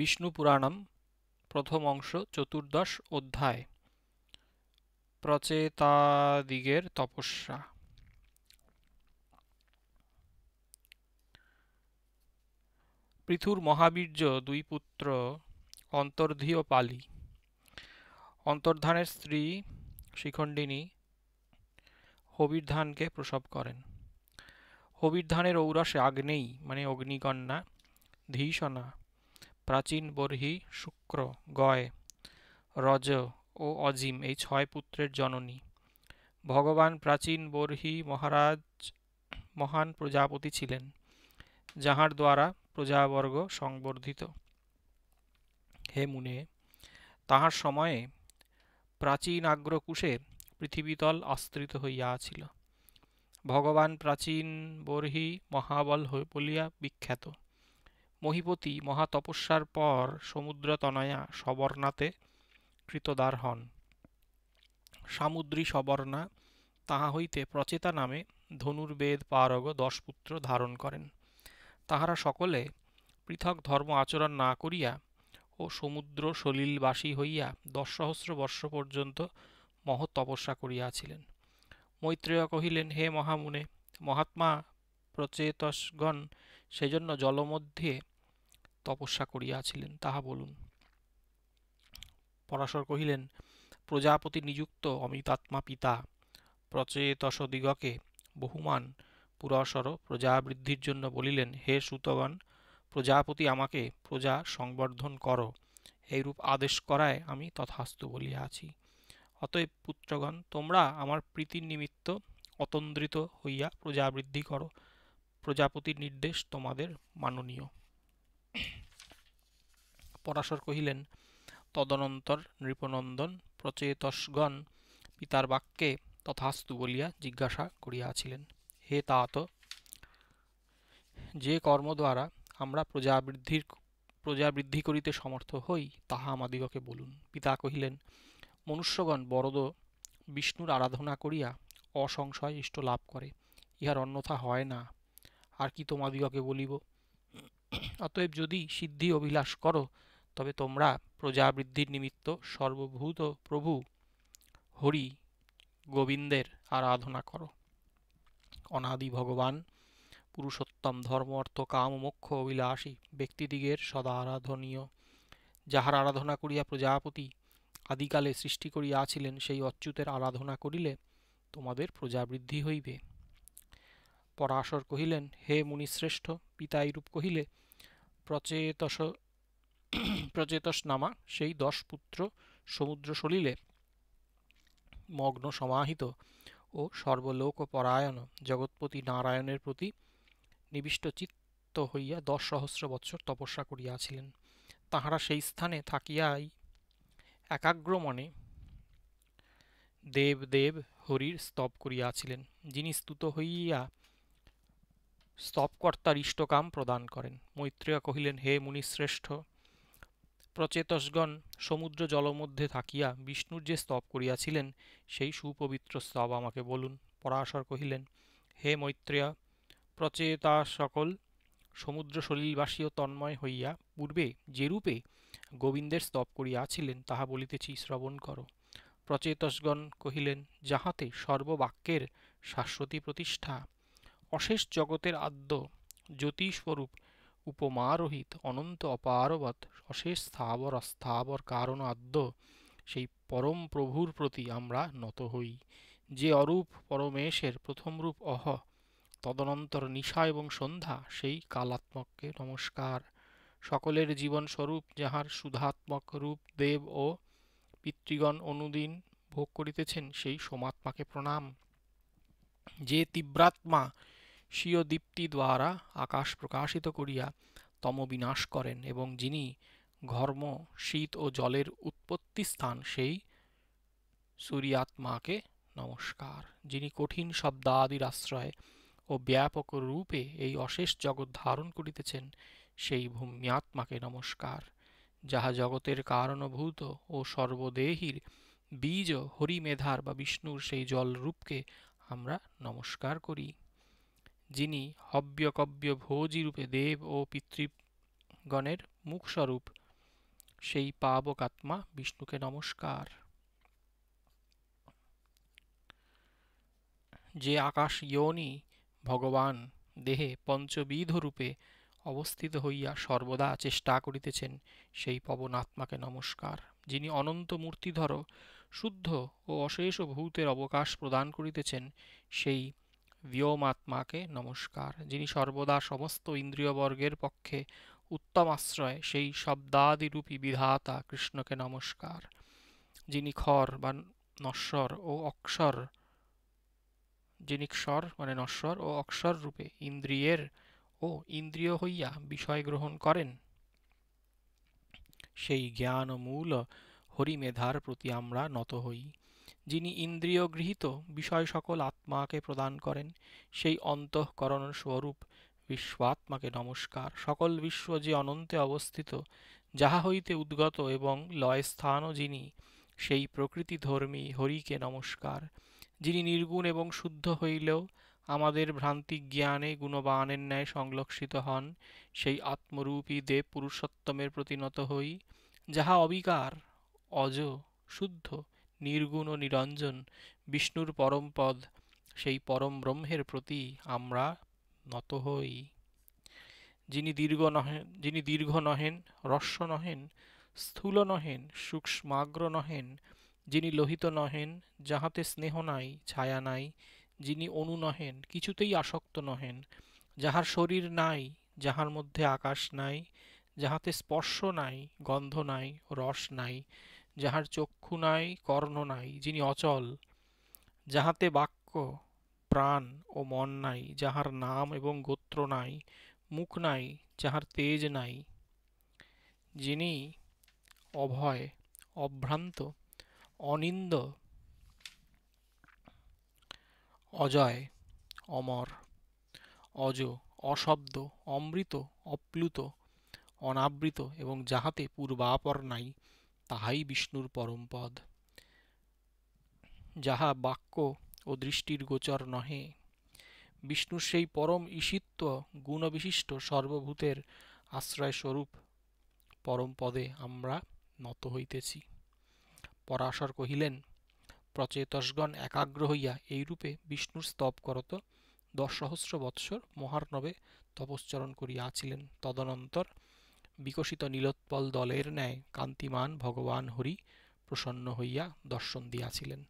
বিষ্ণু পুরাণম প্রথম অংশ চতুর্দশ অধ্যায় প্রচেতাদিগের তপস্যা পৃথুর মহাবীর্য দুই পুত্র অন্তর্ধি ও পালি অন্তর্ধানের স্ত্রী শিখণ্ডিনী হবির্ধানকে প্রসব করেন হবিরধানের ঔরসে আগ্নেয়ী মানে অগ্নিকন্যা ধীষণা প্রাচীন বর্হি শুক্র গয় রজ ও অজিম এই ছয় পুত্রের জননী ভগবান প্রাচীন বর্হি মহারাজ মহান প্রজাপতি ছিলেন যাহার দ্বারা প্রজাবর্গ সংবর্ধিত হে মুনে তাহার সময়ে প্রাচীন আগ্রকুশে পৃথিবীতল আশ্রিত হইয়াছিল ভগবান প্রাচীন বর্হি মহাবল বলিয়া বিখ্যাত মহিপতি মহাতপস্যার পর সমুদ্রতনয়া সবর্ণাতে কৃতদার হন সামুদ্রী সবর্ণা তাহা হইতে প্রচেতা নামে ধনুর্বেদ পারগ দশ পুত্র ধারণ করেন তাহারা সকলে পৃথক ধর্ম আচরণ না করিয়া ও সমুদ্র সলিলবাসী হইয়া দশ সহস্র বর্ষ পর্যন্ত মহৎ তপস্যা করিয়াছিলেন মৈত্রেয় কহিলেন হে মহামুনে মহাত্মা প্রচেতসগণ সেজন্য জলমধ্যে তপস্যা করিয়াছিলেন তাহা বলুন পরাশর কহিলেন প্রজাপতি নিযুক্ত অমিতাত্মা পিতা প্রচেতসদিগকে বহুমান পুরসর প্রজাবৃদ্ধির জন্য বলিলেন হে সুতগণ প্রজাপতি আমাকে প্রজা সংবর্ধন কর এইরূপ আদেশ করায় আমি তথাস্তু বলিয়া আছি অতএব পুত্রগণ তোমরা আমার প্রীতির নিমিত্ত অতন্দ্রিত হইয়া প্রজাবৃদ্ধি করো প্রজাপতির নির্দেশ তোমাদের মাননীয় পরাশর কহিলেন তদনন্তর নৃপনন্দন প্রচেতসগণ পিতার বাক্যে তথাস্তু বলিয়া জিজ্ঞাসা করিয়াছিলেন হে তাত যে কর্ম দ্বারা আমরা প্রজাবৃদ্ধির প্রজাবৃদ্ধি করিতে সমর্থ হই তাহা আমাদিগকে বলুন পিতা কহিলেন মনুষ্যগণ বরদ বিষ্ণুর আরাধনা করিয়া অসংশয় ইষ্ট লাভ করে ইহার অন্যথা হয় না আর কি তোমাদিগকে বলিব অতএব যদি সিদ্ধি অভিলাষ করো তবে তোমরা প্রজাবৃদ্ধির নিমিত্ত সর্বভূত প্রভু হরি গোবিন্দের আরাধনা করো অনাদি ভগবান পুরুষোত্তম ধর্ম অর্থ কাম মোক্ষ অভিলাষী ব্যক্তিদিগের সদা আরাধনীয় যাহার আরাধনা করিয়া প্রজাপতি আদিকালে সৃষ্টি করিয়াছিলেন সেই অচ্যুতের আরাধনা করিলে তোমাদের প্রজাবৃদ্ধি হইবে পরাশর কহিলেন হে মুনিশ্রেষ্ঠ পিতা এইরূপ কহিলে প্রচেতস প্রচেতস নামা সেই দশ পুত্র সমুদ্র সলিলে মগ্ন সমাহিত ও সর্বলোক পরায়ণ জগৎপতি নারায়ণের প্রতি নিবিষ্ট চিত্ত হইয়া দশ সহস্র বৎসর তপস্যা করিয়াছিলেন তাহারা সেই স্থানে থাকিয়াই একাগ্র মনে দেব দেব হরির স্তব করিয়াছিলেন যিনি স্তুত হইয়া স্তবকর্তার ইষ্টকাম প্রদান করেন মৈত্রেয়া কহিলেন হে মুনিশ্রেষ্ঠ প্রচেতসগণ সমুদ্র জলমধ্যে থাকিয়া বিষ্ণুর যে স্তব করিয়াছিলেন সেই সুপবিত্র স্তব আমাকে বলুন পরাশর কহিলেন হে মৈত্রেয়া প্রচেতা সকল সমুদ্র সলিলবাসীয় তন্ময় হইয়া পূর্বে যেরূপে গোবিন্দের স্তব করিয়াছিলেন তাহা বলিতেছি শ্রবণ কর প্রচেতসগণ কহিলেন যাহাতে সর্ববাক্যের শাশ্বতী প্রতিষ্ঠা অশেষ জগতের আদ্য জ্যোতিস্বরূপ উপমারোহিত অনন্ত অপারবত অশেষ স্থাবর অস্থাবর কারণ আদ্য সেই পরম প্রভুর প্রতি আমরা নত হই যে অরূপ পরমেশের প্রথম রূপ অহ তদনন্তর নিশা এবং সন্ধ্যা সেই কালাত্মককে নমস্কার সকলের জীবন স্বরূপ যাহার সুধাত্মক রূপ দেব ও পিতৃগণ অনুদিন ভোগ করিতেছেন সেই সমাত্মাকে প্রণাম যে তীব্রাত্মা স্বীয় দীপ্তি দ্বারা আকাশ প্রকাশিত করিয়া তম বিনাশ করেন এবং যিনি ঘর্ম শীত ও জলের উৎপত্তিস্থান সেই সূর্যাত্মাকে নমস্কার যিনি কঠিন শব্দাদির আশ্রয় ও ব্যাপক রূপে এই অশেষ জগৎ ধারণ করিতেছেন সেই ভূম্যাত্মাকে নমস্কার যাহা জগতের কারণভূত ও সর্বদেহীর বীজ হরিমেধার বা বিষ্ণুর সেই জলরূপকে আমরা নমস্কার করি যিনি হব্যকব্য রূপে দেব ও পিতৃগণের মুখস্বরূপ সেই পাবক আত্মা বিষ্ণুকে নমস্কার যে আকাশ ইয়নি ভগবান দেহে পঞ্চবিধ রূপে অবস্থিত হইয়া সর্বদা চেষ্টা করিতেছেন সেই পবন আত্মাকে নমস্কার যিনি অনন্ত মূর্তিধর শুদ্ধ ও অশেষ ভূতের অবকাশ প্রদান করিতেছেন সেই ব্যোমাত্মাকে নমস্কার যিনি সর্বদা সমস্ত ইন্দ্রিয়বর্গের পক্ষে উত্তম আশ্রয় সেই শব্দাদিরূপী বিধাতা কৃষ্ণকে নমস্কার যিনি খর বা নশ্বর ও অক্ষর যিনি স্বর মানে নশ্বর ও অক্ষর রূপে ইন্দ্রিয়ের ও ইন্দ্রিয় হইয়া বিষয় গ্রহণ করেন সেই জ্ঞানমূল হরিমেধার প্রতি আমরা নত হই যিনি ইন্দ্রিয় গৃহীত বিষয় সকল আত্মাকে প্রদান করেন সেই অন্তঃকরণ স্বরূপ বিশ্ব আত্মাকে নমস্কার সকল বিশ্ব যে অনন্তে অবস্থিত যাহা হইতে উদ্গত এবং লয় স্থানও যিনি সেই প্রকৃতি ধর্মী হরিকে নমস্কার যিনি নির্গুণ এবং শুদ্ধ হইলেও আমাদের ভ্রান্তি জ্ঞানে গুণবানের ন্যায় সংলক্ষিত হন সেই আত্মরূপী দেব পুরুষোত্তমের প্রতিনত হই যাহা অবিকার অজ শুদ্ধ নির্গুণ ও নিরঞ্জন বিষ্ণুর পরম পদ সেই পরম ব্রহ্মের প্রতি আমরা নত হই যিনি দীর্ঘ নহেন যিনি দীর্ঘ নহেন রস্য নহেন স্থূল নহেন সূক্ষ্মাগ্র নহেন যিনি লোহিত নহেন যাহাতে স্নেহ নাই ছায়া নাই যিনি অনু নহেন কিছুতেই আসক্ত নহেন যাহার শরীর নাই যাহার মধ্যে আকাশ নাই যাহাতে স্পর্শ নাই গন্ধ নাই রস নাই যাহার চক্ষু নাই কর্ণ নাই যিনি অচল যাহাতে বাক্য প্রাণ ও মন নাই যাহার নাম এবং গোত্র নাই মুখ নাই যাহার তেজ নাই যিনি অভয় অভ্রান্ত অনিন্দ অজয় অমর অজ অশব্দ অমৃত অপ্লুত অনাবৃত এবং যাহাতে পূর্বাপর নাই তাহাই বিষ্ণুর পরমপদ যাহা বাক্য ও দৃষ্টির গোচর নহে বিষ্ণুর সেই পরম ঈশিত্ব গুণবিশিষ্ট সর্বভূতের আশ্রয়স্বরূপ পরমপদে আমরা নত হইতেছি পরাশর কহিলেন প্রচেতসগণ একাগ্র হইয়া এইরূপে বিষ্ণুর স্তব করত দশ সহস্র বৎসর মহার্ণবে তপশ্চরণ করিয়াছিলেন তদনন্তর বিকশিত নীলোৎপল দলের ন্যায় কান্তিমান ভগবান হরি প্রসন্ন হইয়া দর্শন দিয়াছিলেন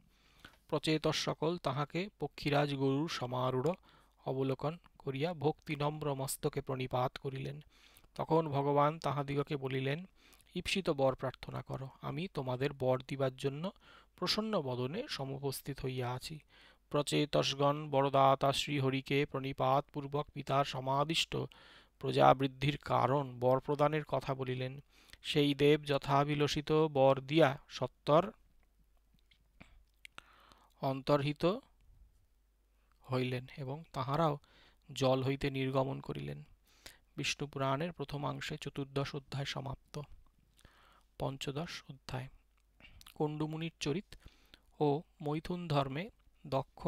প্রচেত সকল তাহাকে পক্ষীরাজ গুরুর সমারূঢ় অবলোকন করিয়া ভক্তি নম্র মস্তকে প্রণিপাত করিলেন তখন ভগবান তাহাদিগকে বলিলেন ঈপ্সিত বর প্রার্থনা করো আমি তোমাদের বর দিবার জন্য প্রসন্ন বদনে সমুপস্থিত হইয়া আছি প্রচেতসগণ বরদাতা শ্রীহরিকে পূর্বক পিতার সমাদিষ্ট প্রজাবৃদ্ধির কারণ বর প্রদানের কথা বলিলেন সেই দেব যথাভিলষিত বর দিয়া সত্তর অন্তর্হিত হইলেন এবং তাহারাও জল হইতে নির্গমন করিলেন বিষ্ণু পুরাণের প্রথমাংশে চতুর্দশ অধ্যায় সমাপ্ত পঞ্চদশ অধ্যায় কণ্ডুমুনির চরিত ও মৈথুন ধর্মে দক্ষ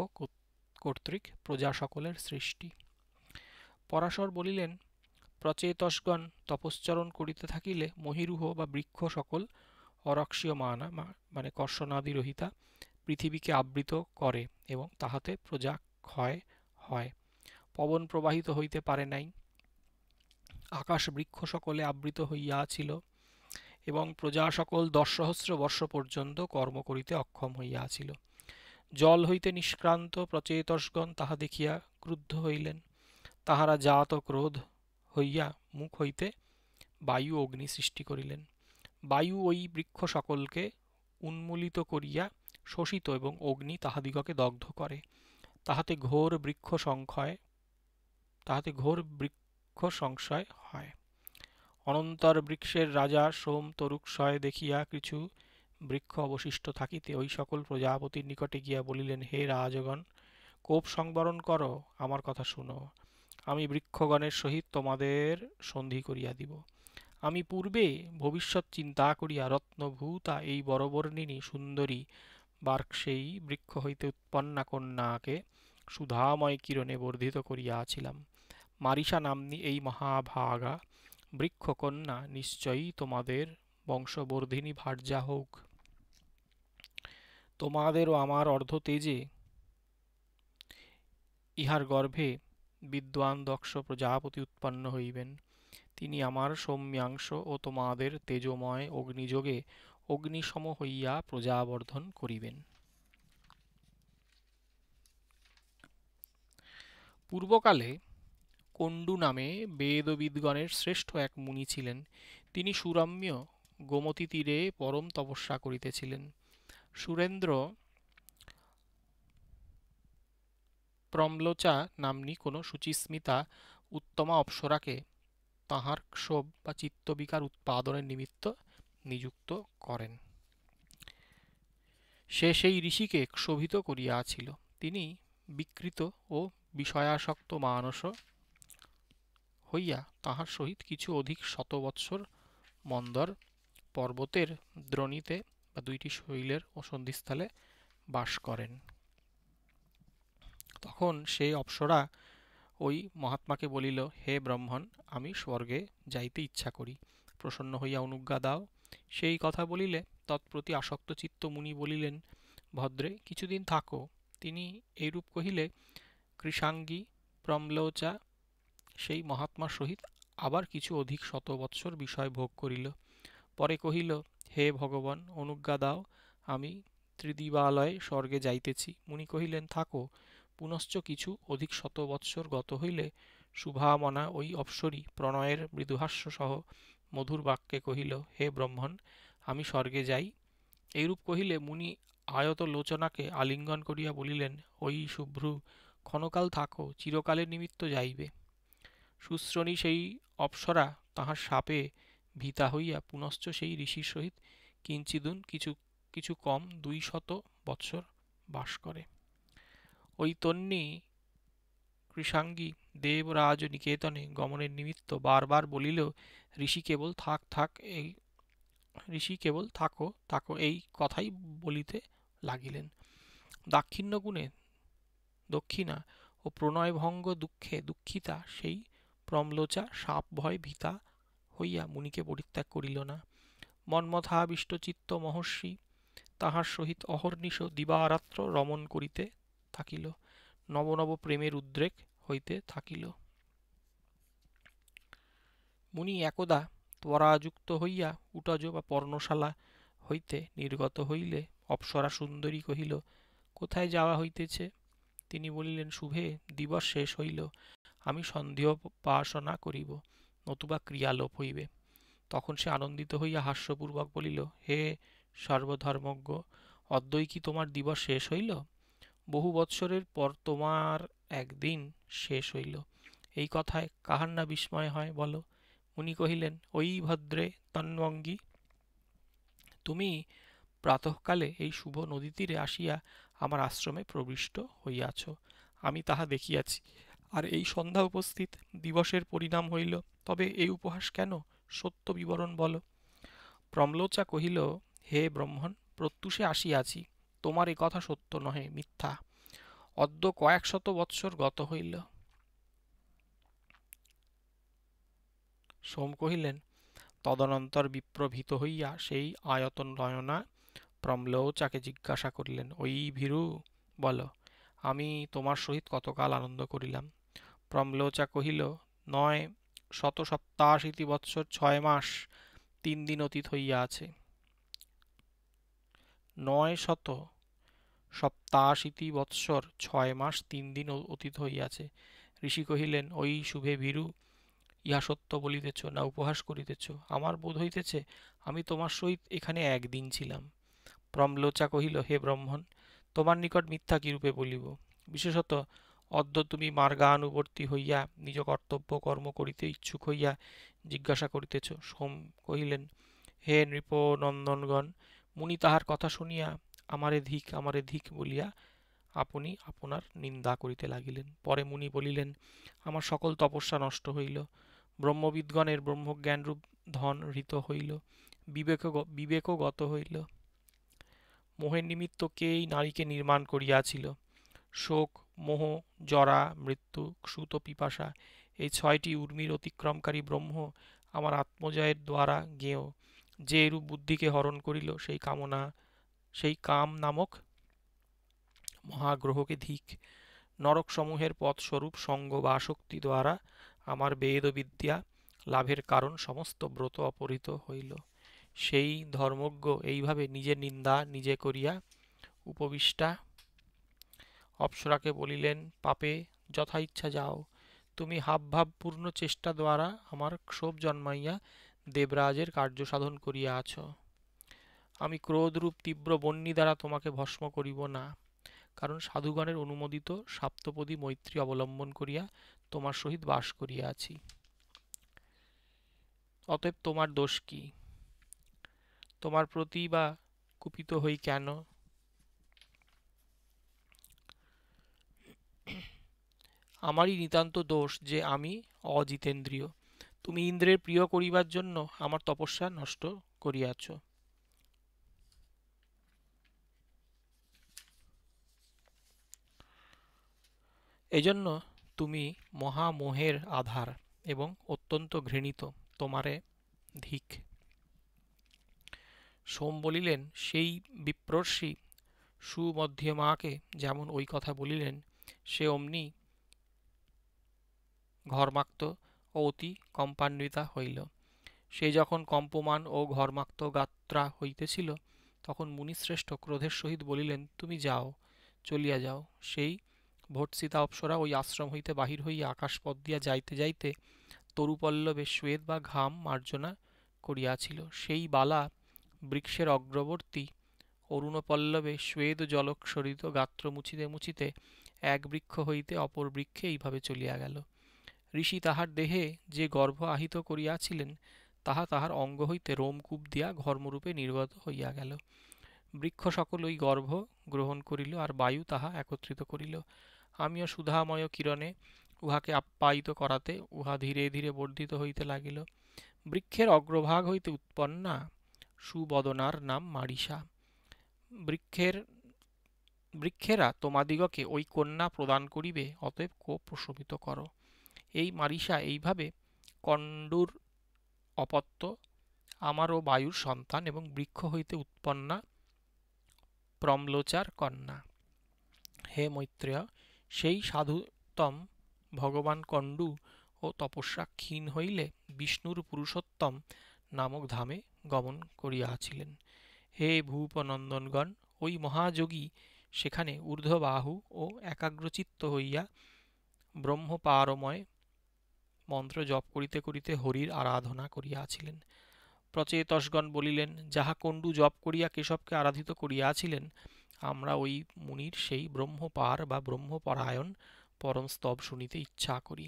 কর্তৃক প্রজা সকলের সৃষ্টি পরাশর বলিলেন প্রচেতসগণ তপশ্চরণ করিতে থাকিলে মহিরুহ বা বৃক্ষ সকল অরক্ষীয় মানা মানে কর্ষণাদিরহিতা পৃথিবীকে আবৃত করে এবং তাহাতে প্রজা ক্ষয় হয় পবন প্রবাহিত হইতে পারে নাই আকাশ বৃক্ষ সকলে আবৃত হইয়াছিল এবং প্রজা সকল দশ সহস্র বর্ষ পর্যন্ত কর্ম করিতে অক্ষম হইয়াছিল জল হইতে নিষ্ক্রান্ত প্রচেতসগণ তাহা দেখিয়া ক্রুদ্ধ হইলেন তাহারা জাত ক্রোধ হইয়া মুখ হইতে বায়ু অগ্নি সৃষ্টি করিলেন বায়ু ওই বৃক্ষ সকলকে উন্মূলিত করিয়া শোষিত এবং অগ্নি তাহাদিগকে দগ্ধ করে তাহাতে ঘোর বৃক্ষ সংখ্যয় তাহাতে ঘোর বৃক্ষ সংশয় হয় অনন্তর বৃক্ষের রাজা সোম তরুক্ষয় দেখিয়া কিছু বৃক্ষ অবশিষ্ট থাকিতে ওই সকল প্রজাপতির নিকটে গিয়া বলিলেন হে রাজগণ কোপ সংবরণ করো আমার কথা শুনো আমি বৃক্ষগণের সহিত তোমাদের সন্ধি করিয়া দিব আমি পূর্বে ভবিষ্যৎ চিন্তা করিয়া রত্নভূতা এই বরবর্ণিনী সুন্দরী বার্ক সেই বৃক্ষ হইতে উৎপন্না কন্যাকে সুধাময় কিরণে বর্ধিত করিয়াছিলাম মারিসা নাম্নী এই মহাভাগা বৃক্ষকন্যা নিশ্চয়ই তোমাদের বংশবর্ধিনী ভার্যা হোক তোমাদের ও আমার অর্ধ তেজে ইহার গর্ভে বিদ্বান দক্ষ প্রজাপতি উৎপন্ন হইবেন তিনি আমার সৌম্যাংশ ও তোমাদের তেজময় অগ্নিযোগে অগ্নিসম হইয়া প্রজাবর্ধন করিবেন পূর্বকালে কণ্ডু নামে বেদবিদগণের শ্রেষ্ঠ এক মুনি ছিলেন তিনি সুরাম্য গোমতী তীরে পরম তপস্যা করিতেছিলেন সুরেন্দ্র প্রম্লোচা নাম্নী কোনো শুচিস্মিতা উত্তমা অপ্সরাকে তাহার ক্ষোভ বা চিত্তবিকার উৎপাদনের নিমিত্ত নিযুক্ত করেন সে সেই ঋষিকে ক্ষোভিত করিয়াছিল তিনি বিকৃত ও বিষয়াসক্ত মানস হইয়া তাহার সহিত কিছু অধিক শত বৎসর মন্দর পর্বতের দ্রণীতে বা দুইটি শৈলের ও সন্ধিস্থলে বাস করেন তখন সেই অপ্সরা ওই মহাত্মাকে বলিল হে ব্রহ্মণ আমি স্বর্গে যাইতে ইচ্ছা করি প্রসন্ন হইয়া অনুজ্ঞা দাও সেই কথা বলিলে তৎপ্রতি আসক্ত চিত্ত মুনি বলিলেন ভদ্রে কিছুদিন থাকো তিনি এইরূপ কহিলে কৃষাঙ্গী প্রম্লোচা সেই মহাত্মার সহিত আবার কিছু অধিক শত বৎসর বিষয় ভোগ করিল পরে কহিল হে ভগবান অনুজ্ঞা দাও আমি ত্রিদিবালয়ে স্বর্গে যাইতেছি মুনি কহিলেন থাকো পুনশ্চ কিছু অধিক শত বৎসর গত হইলে শুভামনা ওই অপ্সরী প্রণয়ের মৃদুহাস্যসহ মধুর বাক্যে কহিল হে ব্রহ্মণ আমি স্বর্গে যাই এইরূপ কহিলে মুনি আয়ত লোচনাকে আলিঙ্গন করিয়া বলিলেন ওই শুভ্রু ক্ষণকাল থাকো চিরকালের নিমিত্ত যাইবে সুশ্রণী সেই অপ্সরা তাহার সাপে ভীতা হইয়া পুনশ্চ সেই ঋষির সহিত কিঞ্চিদুন কিছু কিছু কম দুই শত বৎসর বাস করে ওই তন্নি কৃষাঙ্গী দেবরাজ নিকেতনে গমনের নিমিত্ত বারবার বলিল ঋষি কেবল থাক থাক এই ঋষি কেবল থাকো থাকো এই কথাই বলিতে লাগিলেন দাক্ষিণ্য গুণে দক্ষিণা ও প্রণয়ভঙ্গ দুঃখে দুঃখিতা সেই প্রমলোচা সাপ ভয় ভীতা হইয়া মুনিকে পরিত্যাগ করিল না মন্মথাবিষ্টচিত্ত মহর্ষি তাহার সহিত অহর্নিশ দিবারাত্র রমণ করিতে থাকিল নব নব প্রেমের উদ্রেক হইতে থাকিল মুনি একদা ত্বরাযুক্ত হইয়া উটাজ বা পর্ণশালা হইতে নির্গত হইলে অপসরা সুন্দরী কহিল কোথায় যাওয়া হইতেছে তিনি বলিলেন শুভে দিবস শেষ হইল আমি সন্দেহ পাসনা করিব নতুবা ক্রিয়ালোপ হইবে তখন সে আনন্দিত হইয়া হাস্যপূর্বক বলিল হে সর্বধর্মজ্ঞ অদ্বৈ কি তোমার দিবস শেষ হইল বহু বৎসরের পর তোমার একদিন শেষ হইল এই কথায় কাহার না বিস্ময় হয় বলো উনি কহিলেন ওই ভদ্রে তন্বঙ্গী তুমি প্রাতঃকালে এই শুভ নদী তীরে আসিয়া আমার আশ্রমে প্রবিষ্ট হইয়াছ আমি তাহা দেখিয়াছি আর এই সন্ধ্যা উপস্থিত দিবসের পরিণাম হইল তবে এই উপহাস কেন সত্য বিবরণ বলো প্রমলোচা কহিল হে ব্রহ্মণ প্রত্যুষে আসিয়াছি তোমার এই কথা সত্য নহে মিথ্যা অদ্য কয়েক শত বৎসর গত হইল সোম কহিলেন তদনন্তর বিপ্রভীত হইয়া সেই আয়তন নয়না চাকে জিজ্ঞাসা করিলেন ওই ভীরু বল আমি তোমার সহিত কতকাল আনন্দ করিলাম প্রমলোচা কহিল নয় শত সপ্তাশীতি বৎসর ছয় মাস তিন দিন অতীত হইয়া আছে নয় শত সপ্তাশীতি বৎসর ছয় মাস তিন দিন অতীত হইয়াছে ঋষি কহিলেন ওই শুভে ভীরু ইহা সত্য বলিতেছ না উপহাস করিতেছ আমার বোধ হইতেছে আমি তোমার সহিত এখানে একদিন ছিলাম প্রমলোচা কহিল হে ব্রহ্মণ তোমার নিকট মিথ্যা কিরূপে বলিব বিশেষত অদ্য তুমি মার্গানুবর্তী হইয়া নিজ কর্তব্য কর্ম করিতে ইচ্ছুক হইয়া জিজ্ঞাসা করিতেছ সোম কহিলেন হে নৃপ নন্দনগণ মুনি তাহার কথা শুনিয়া আমারে ধিক আমারে ধিক বলিয়া আপনি আপনার নিন্দা করিতে লাগিলেন পরে মুনি বলিলেন আমার সকল তপস্যা নষ্ট হইল ব্রহ্মবিদগণের ব্রহ্মজ্ঞানরূপ ধন হৃত হইল বিবেক বিবেকগত হইল মোহের নিমিত্ত কেই নারীকে নির্মাণ করিয়াছিল শোক মোহ জরা মৃত্যু সুত পিপাসা এই ছয়টি উর্মির অতিক্রমকারী ব্রহ্ম আমার আত্মজয়ের দ্বারা গেয় যে এরূপ বুদ্ধিকে হরণ করিল সেই কামনা সেই কাম নামক মহাগ্রহকে ধিক নরকসমূহের পথস্বরূপ সঙ্গ বা আসক্তি দ্বারা আমার বেদবিদ্যা লাভের কারণ সমস্ত ব্রত অপহৃত হইল সেই ধর্মজ্ঞ এইভাবে নিজের নিন্দা নিজে করিয়া উপবিষ্টা অপ্সরাকে বলিলেন পাপে যথা ইচ্ছা যাও তুমি হাবভাবপূর্ণ চেষ্টা দ্বারা আমার ক্ষোভ জন্মাইয়া দেবরাজের কার্য সাধন করিয়া আছো আমি ক্রোধরূপ তীব্র বন্যী দ্বারা তোমাকে ভস্ম করিব না কারণ সাধুগণের অনুমোদিত সাপ্তপদী মৈত্রী অবলম্বন করিয়া তোমার সহিত বাস করিয়া আছি অতএব তোমার দোষ কি তোমার প্রতি বা কুপিত হই কেন আমারই নিতান্ত দোষ যে আমি অজিতেন্দ্রিয় তুমি ইন্দ্রের প্রিয় করিবার জন্য আমার তপস্যা নষ্ট করিয়াছ এজন্য তুমি মহামোহের আধার এবং অত্যন্ত ঘৃণিত তোমারে ধিক সোম বলিলেন সেই বিপ্রর্ষী মাকে যেমন ওই কথা বলিলেন সে অমনি ঘরমাক্ত ও অতি কম্পান্বিতা হইল সে যখন কম্পমান ও ঘরমাক্ত গাত্রা হইতেছিল তখন মুনিশ্রেষ্ঠ ক্রোধের সহিত বলিলেন তুমি যাও চলিয়া যাও সেই ভর্ৎসিতা অপ্সরা ওই আশ্রম হইতে বাহির হইয়া আকাশপথ দিয়া যাইতে যাইতে তরুপল্লবে শ্বেত বা ঘাম মার্জনা করিয়াছিল সেই বালা বৃক্ষের অগ্রবর্তী অরুণপল্লবে জলক জলক্ষরিত গাত্র মুছিতে মুছিতে এক বৃক্ষ হইতে অপর বৃক্ষে এইভাবে চলিয়া গেল ঋষি তাহার দেহে যে গর্ভ আহিত করিয়াছিলেন তাহা তাহার অঙ্গ হইতে রোমকূপ দিয়া ঘর্মরূপে নির্গত হইয়া গেল বৃক্ষ সকল ওই গর্ভ গ্রহণ করিল আর বায়ু তাহা একত্রিত করিল আমিও সুধাময় কিরণে উহাকে আপ্যায়িত করাতে উহা ধীরে ধীরে বর্ধিত হইতে লাগিল বৃক্ষের অগ্রভাগ হইতে উৎপন্না সুবদনার নাম মারিসা বৃক্ষের বৃক্ষেরা তোমাদিগকে ওই কন্যা প্রদান করিবে অতএব কো প্রশমিত করো এই মারিসা এইভাবে কণ্ডুর অপত্য আমারও বায়ুর সন্তান এবং বৃক্ষ হইতে উৎপন্না প্রম্লোচার কন্যা হে মৈত্রেয় সেই সাধুতম ভগবান কণ্ডু ও তপস্যা ক্ষীণ হইলে বিষ্ণুর পুরুষোত্তম নামক ধামে গমন করিয়াছিলেন হে ভূপনন্দনগণ ওই মহাযোগী সেখানে ঊর্ধ্ববাহু ও একাগ্রচিত্ত হইয়া ব্রহ্মপারময় মন্ত্র জপ করিতে করিতে হরির আরাধনা করিয়াছিলেন প্রচেতসগণ বলিলেন যাহা কণ্ডু জপ করিয়া কেশবকে আরাধিত করিয়াছিলেন আমরা ওই মুনির সেই ব্রহ্মপার বা ব্রহ্মপরায়ণ পরম স্তব শুনিতে ইচ্ছা করি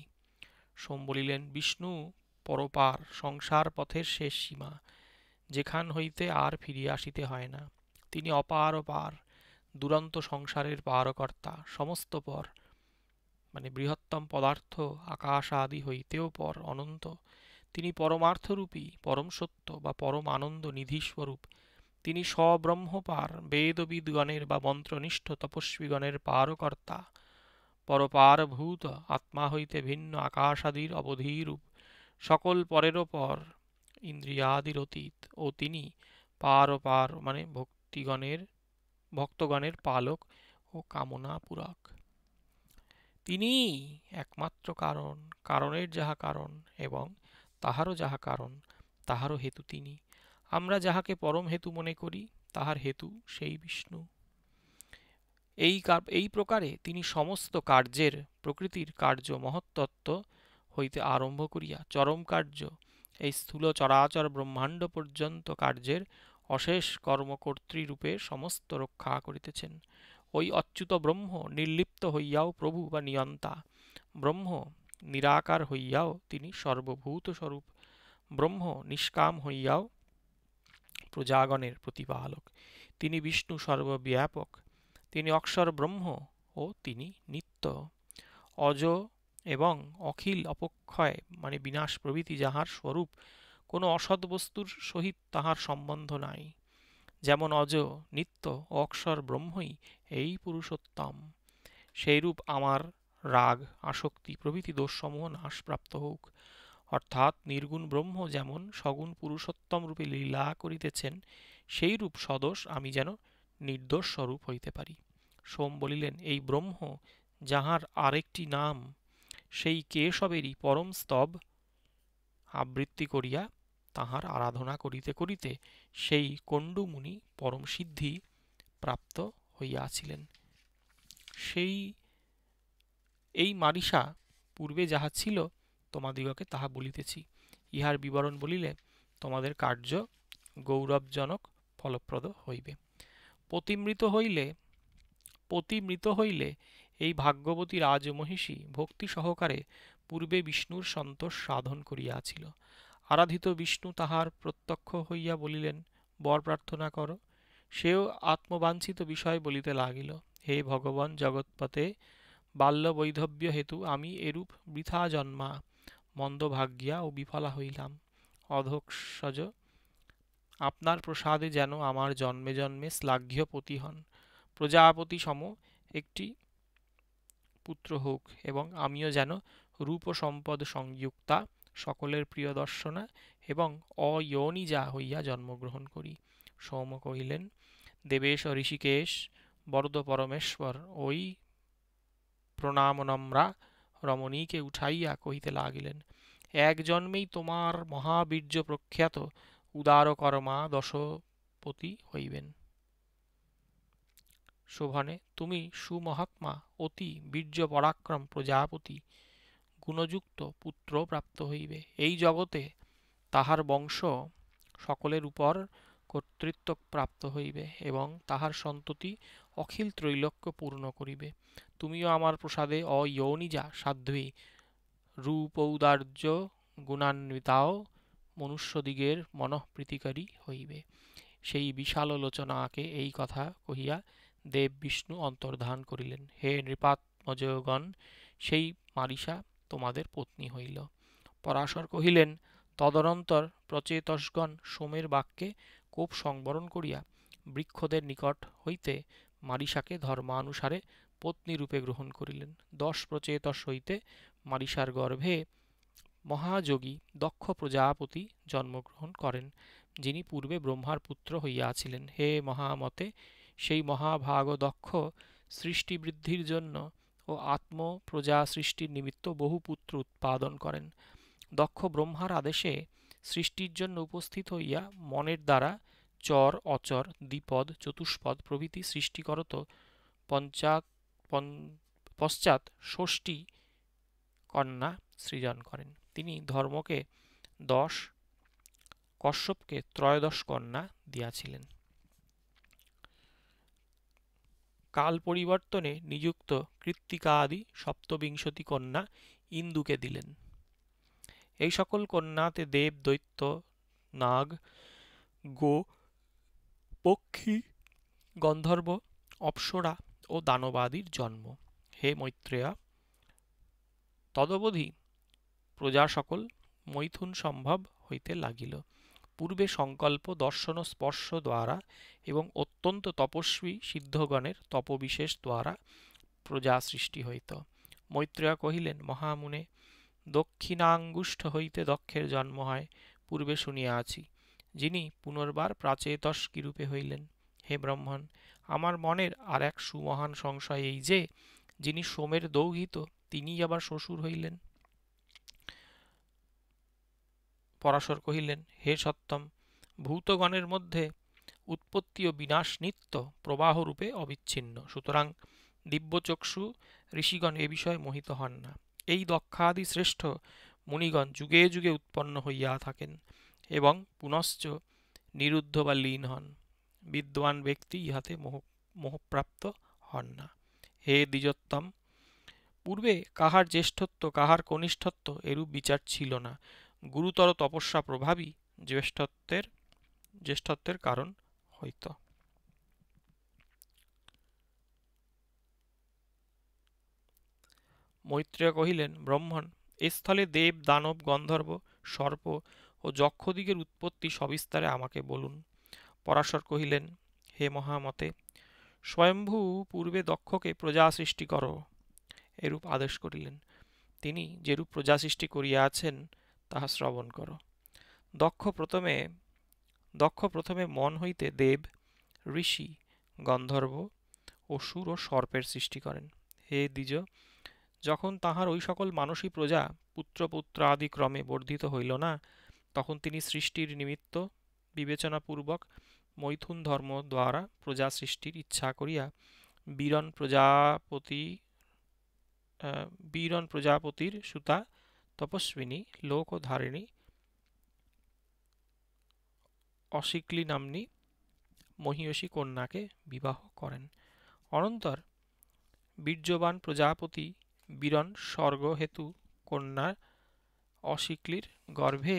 সোম বলিলেন বিষ্ণু পরপার সংসার পথের শেষ সীমা যেখান হইতে আর ফিরিয়া আসিতে হয় না তিনি অপার পার দুরন্ত সংসারের পারকর্তা সমস্ত পর মানে বৃহত্তম পদার্থ আকাশ আদি হইতেও পর অনন্ত তিনি পরমার্থরূপী পরম সত্য বা পরম আনন্দ নিধিস্বরূপ তিনি সব্রহ্মপার বেদবিদগণের বা মন্ত্রনিষ্ঠ তপস্বীগণের পারকর্তা পরপারভূত আত্মা হইতে ভিন্ন আকাশাদির অবধিরূপ সকল পরেরও পর ইন্দ্রিয়াদির অতীত ও তিনি পার পার মানে ভক্তিগণের ভক্তগণের পালক ও কামনা পূরক তিনি একমাত্র কারণ কারণের যাহা কারণ এবং তাহারও যাহা কারণ তাহারও হেতু তিনি আমরা যাহাকে পরম হেতু মনে করি তাহার হেতু সেই বিষ্ণু এই এই প্রকারে তিনি সমস্ত কার্যের প্রকৃতির কার্য মহত্তত্ত্ব হইতে আরম্ভ করিয়া চরম কার্য এই স্থূল চরাচর ব্রহ্মাণ্ড পর্যন্ত কার্যের অশেষ কর্মকর্তৃরূপে সমস্ত রক্ষা করিতেছেন ওই অচ্যুত ব্রহ্ম নির্লিপ্ত হইয়াও প্রভু বা নিয়ন্তা ব্রহ্ম নিরাকার হইয়াও তিনি সর্বভূত স্বরূপ ব্রহ্ম নিষ্কাম হইয়াও প্রজাগণের প্রতিপালক তিনি বিষ্ণু সর্বব্যাপক তিনি অক্ষর ব্রহ্ম ও তিনি নিত্য অজ এবং অখিল অপক্ষয় মানে বিনাশ প্রভৃতি যাহার স্বরূপ কোনো অসৎ বস্তুর সহিত তাহার সম্বন্ধ নাই যেমন অজ নিত্য অক্ষর ব্রহ্মই এই পুরুষোত্তম সেইরূপ আমার রাগ আসক্তি প্রভৃতি দোষসমূহ নাশপ্রাপ্ত হোক অর্থাৎ নির্গুণ ব্রহ্ম যেমন সগুণ পুরুষোত্তম রূপে লীলা করিতেছেন সেই রূপ সদস আমি যেন নির্দোষ স্বরূপ হইতে পারি সোম বলিলেন এই ব্রহ্ম যাহার আরেকটি নাম সেই কেশবেরই পরম স্তব আবৃত্তি করিয়া তাহার আরাধনা করিতে করিতে সেই কণ্ডুমুনি পরম সিদ্ধি প্রাপ্ত হইয়াছিলেন সেই এই মারিসা পূর্বে যাহা ছিল তোমাদিগকে তাহা বলিতেছি ইহার বিবরণ বলিলে তোমাদের কার্য গৌরবজনক ফলপ্রদ হইবে প্রতিমৃত হইলে প্রতিমৃত হইলে এই ভাগ্যবতী রাজমহিষী ভক্তি সহকারে পূর্বে বিষ্ণুর সন্তোষ সাধন করিয়াছিল আরাধিত বিষ্ণু তাহার প্রত্যক্ষ হইয়া বলিলেন বর প্রার্থনা কর সেও আত্মবাঞ্ছিত বিষয় বলিতে লাগিল হে ভগবান জগৎপথে বৈধব্য হেতু আমি এরূপ বৃথা জন্মা মন্দভাগ্যা ও বিফলা হইলাম অধক্ষজ আপনার প্রসাদে যেন আমার জন্মে জন্মে শ্লাঘ্য় পতি হন প্রজাপতি সম একটি পুত্র হোক এবং আমিও যেন রূপ সম্পদ সংযুক্তা সকলের প্রিয় দর্শনা এবং যা হইয়া জন্মগ্রহণ করি সৌম কহিলেন দেবেশ ঋষিকেশ বরদ পরমেশ্বর ওই প্রণাম নম্রা রমণীকে উঠাইয়া কহিতে লাগিলেন এক জন্মেই তোমার মহাবীর্য প্রখ্যাত উদারকর্মা দশপতি হইবেন শোভনে তুমি সুমহাত্মা অতি বীর্য পরাক্রম প্রজাপতি গুণযুক্ত পুত্র প্রাপ্ত হইবে এই জগতে তাহার বংশ সকলের উপর কর্তৃত্ব প্রাপ্ত হইবে এবং তাহার সন্ততি অখিল ত্রৈলক্য পূর্ণ করিবে তুমিও আমার প্রসাদে অয়ৌনিজা সাধ্বী রূপৌদার্য গুণান্বিতাও মনুষ্যদিগের মনঃপ্রীতিকারী হইবে সেই বিশাল লোচনাকে এই কথা কহিয়া দেব বিষ্ণু অন্তর্ধান করিলেন হে নৃপাত্মজগণ সেই মারিসা তোমাদের পত্নী হইল পরাশর কহিলেন তদনন্তর প্রচেতসগণ সোমের বাক্যে কোপ সংবরণ করিয়া বৃক্ষদের নিকট হইতে মারিসাকে ধর্মানুসারে পত্নীরূপে গ্রহণ করিলেন দশ প্রচেতস হইতে মারিসার গর্ভে মহাযোগী দক্ষ প্রজাপতি জন্মগ্রহণ করেন যিনি পূর্বে ব্রহ্মার পুত্র হইয়াছিলেন হে মহামতে সেই মহাভাগ দক্ষ সৃষ্টি বৃদ্ধির জন্য ও আত্ম প্রজা সৃষ্টির নিমিত্ত বহু পুত্র উৎপাদন করেন দক্ষ ব্রহ্মার আদেশে সৃষ্টির জন্য উপস্থিত হইয়া মনের দ্বারা চর অচর দ্বিপদ চতুষ্পদ প্রভৃতি সৃষ্টিকরত পঞ্চা পশ্চাৎ ষষ্ঠী কন্যা সৃজন করেন তিনি ধর্মকে দশ কশ্যপকে ত্রয়োদশ কন্যা দিয়াছিলেন কাল পরিবর্তনে নিযুক্ত কৃত্তিকা আদি সপ্তবিংশতি কন্যা ইন্দুকে দিলেন এই সকল কন্যাতে দেব দৈত্য নাগ গো পক্ষী গন্ধর্ব অপ্সরা ও দানবাদির জন্ম হে মৈত্রেয়া তদবধি প্রজা সকল মৈথুন সম্ভব হইতে লাগিল পূর্বে সংকল্প দর্শন স্পর্শ দ্বারা এবং অত্যন্ত তপস্বী সিদ্ধগণের তপবিশেষ দ্বারা প্রজা সৃষ্টি হইত মৈত্রেয়া কহিলেন মহামুনে দক্ষিণাঙ্গুষ্ঠ হইতে দক্ষের জন্ম হয় পূর্বে শুনিয়া আছি যিনি পুনর্বার প্রাচেতস কিরূপে হইলেন হে ব্রহ্মণ আমার মনের আর এক সুমহান সংশয় এই যে যিনি সোমের দৌহিত তিনি আবার শ্বশুর হইলেন পরাশর কহিলেন হে সত্যম ভূতগণের মধ্যে উৎপত্তি ও বিনাশ নিত্য প্রবাহরূপে অবিচ্ছিন্ন সুতরাং দিব্যচক্ষু ঋষিগণ এ বিষয়ে মোহিত হন না এই দক্ষাদি শ্রেষ্ঠ মুনিগণ যুগে যুগে উৎপন্ন হইয়া থাকেন এবং পুনশ্চ নিরুদ্ধ বা লীন হন বিদ্বান ব্যক্তি ইহাতে মোহ মোহপ্রাপ্ত হন না হে দ্বিজোত্তম পূর্বে কাহার জ্যেষ্ঠত্ব কাহার কনিষ্ঠত্ব এরূপ বিচার ছিল না গুরুতর তপস্যা প্রভাবই জ্যেষ্ঠত্বের জ্যেষ্ঠত্বের কারণ হইত মৈত্রেয় কহিলেন ব্রহ্মণ এস্থলে দেব দানব গন্ধর্ব সর্প ও যক্ষদিগের উৎপত্তি সবিস্তারে আমাকে বলুন পরাশর কহিলেন হে মহামতে স্বয়ম্ভু পূর্বে দক্ষকে প্রজা সৃষ্টি কর এরূপ আদেশ করিলেন তিনি যেরূপ প্রজা সৃষ্টি করিয়া আছেন তাহা শ্রবণ কর দক্ষ প্রথমে দক্ষ প্রথমে মন হইতে দেব ঋষি গন্ধর্ব অসুর ও সর্পের সৃষ্টি করেন হে দ্বিজ যখন তাহার ওই সকল মানসী প্রজা পুত্রপুত্র আদি ক্রমে বর্ধিত হইল না তখন তিনি সৃষ্টির নিমিত্ত বিবেচনাপূর্বক মৈথুন ধর্ম দ্বারা প্রজা সৃষ্টির ইচ্ছা করিয়া বীরন প্রজাপতি বীরন প্রজাপতির সুতা তপস্বিনী লোকধারিণী অশিকলি নাম্নী মহিয়সী কন্যাকে বিবাহ করেন অনন্তর বীর্যবান প্রজাপতি বীরন স্বর্গ হেতু কন্যার অশিকলির গর্ভে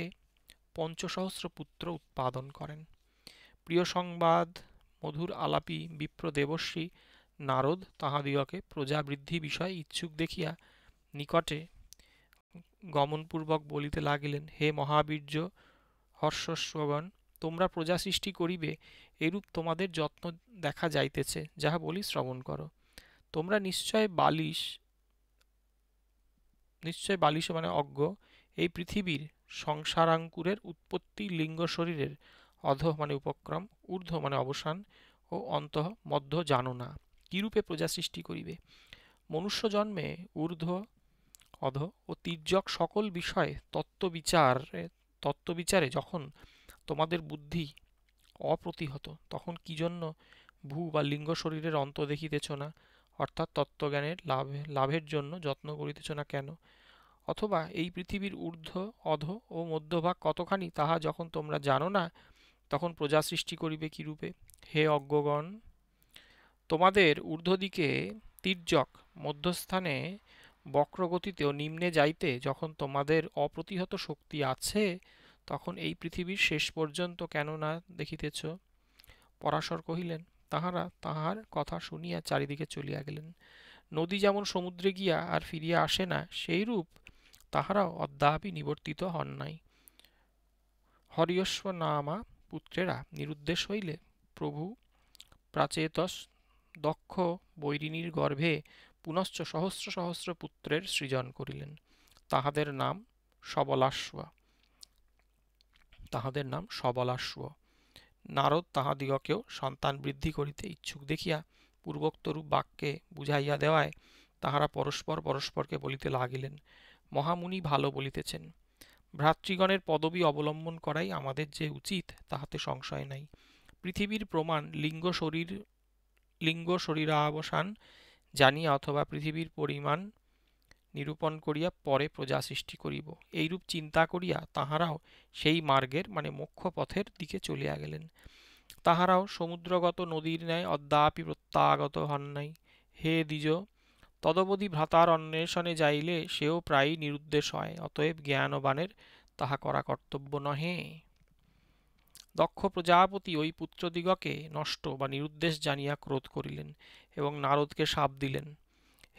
পঞ্চসহস্র পুত্র উৎপাদন করেন প্রিয় সংবাদ মধুর আলাপি বিপ্র দেবশ্রী নারদ তাহাদিগকে প্রজাবৃদ্ধি বিষয়ে ইচ্ছুক দেখিয়া নিকটে গমনপূর্বক বলিতে লাগিলেন হে মহাবীর্য হর্ষস্বগণ তোমরা প্রজা সৃষ্টি করিবে এরূপ তোমাদের যত্ন দেখা যাইতেছে যাহা বলি শ্রবণ করো তোমরা নিশ্চয় বালিশ নিশ্চয় বালিশ মানে অজ্ঞ এই পৃথিবীর সংসারাঙ্কুরের উৎপত্তি লিঙ্গ শরীরের অধ মানে উপক্রম ঊর্ধ্ব মানে অবসান ও অন্ত মধ্য জানো না কীরূপে প্রজা সৃষ্টি করিবে মনুষ্য জন্মে ঊর্ধ্ব অধ ও তির্যক সকল বিষয়ে তত্ত্ববিচারে তত্ত্ববিচারে যখন তোমাদের বুদ্ধি অপ্রতিহত তখন কি জন্য ভূ বা লিঙ্গ শরীরের অন্ত দেখিতেছ না অর্থাৎ তত্ত্বজ্ঞানের লাভ লাভের জন্য যত্ন করিতেছ না কেন অথবা এই পৃথিবীর ঊর্ধ্ব অধ ও মধ্যভাগ কতখানি তাহা যখন তোমরা জানো না তখন প্রজা সৃষ্টি করিবে কিরূপে হে অজ্ঞগণ তোমাদের ঊর্ধ্বদিকে তীর্যক মধ্যস্থানে বক্রগতিতে ও নিম্নে যাইতে যখন তোমাদের অপ্রতিহত শক্তি আছে তখন এই পৃথিবীর শেষ পর্যন্ত কেন না দেখিতেছ পরাশর কহিলেন তাহারা তাহার কথা শুনিয়া চারিদিকে চলিয়া গেলেন নদী যেমন সমুদ্রে গিয়া আর ফিরিয়া আসে না সেইরূপ তাহারা অদ্যাপি নিবর্তিত হন নাই হরিয়স্ব নামা পুত্রেরা নিরুদ্দেশ হইলে প্রভু প্রাচেতস দক্ষ বৈরিণীর গর্ভে পুনশ্চ সহস্র সহস্র পুত্রের সৃজন করিলেন তাহাদের নাম সবলাশ্ব তাহাদের নাম সবলাশ্ব নারদ তাহাদিগকেও সন্তান বৃদ্ধি করিতে ইচ্ছুক দেখিয়া পূর্বোক্তরূপ বাক্যে বুঝাইয়া দেওয়ায় তাহারা পরস্পর পরস্পরকে বলিতে লাগিলেন মহামুনি ভালো বলিতেছেন ভ্রাতৃগণের পদবি অবলম্বন করাই আমাদের যে উচিত তাহাতে সংশয় নাই পৃথিবীর প্রমাণ লিঙ্গ শরীর লিঙ্গ শরীরাবসান জানিয়া অথবা পৃথিবীর পরিমাণ নিরূপণ করিয়া পরে প্রজা সৃষ্টি করিব এইরূপ চিন্তা করিয়া তাহারাও সেই মার্গের মানে মুখ্য পথের দিকে চলিয়া গেলেন তাহারাও সমুদ্রগত নদীর ন্যায় অদ্যাপি প্রত্যাগত হন নাই হে দ্বিজ তদবধি ভ্রাতার অন্বেষণে যাইলে সেও প্রায়ই নিরুদ্দেশ হয় অতএব জ্ঞানবানের তাহা করা কর্তব্য নহে দক্ষ প্রজাপতি ওই পুত্রদিগকে নষ্ট বা নিরুদ্দেশ জানিয়া ক্রোধ করিলেন এবং নারদকে সাপ দিলেন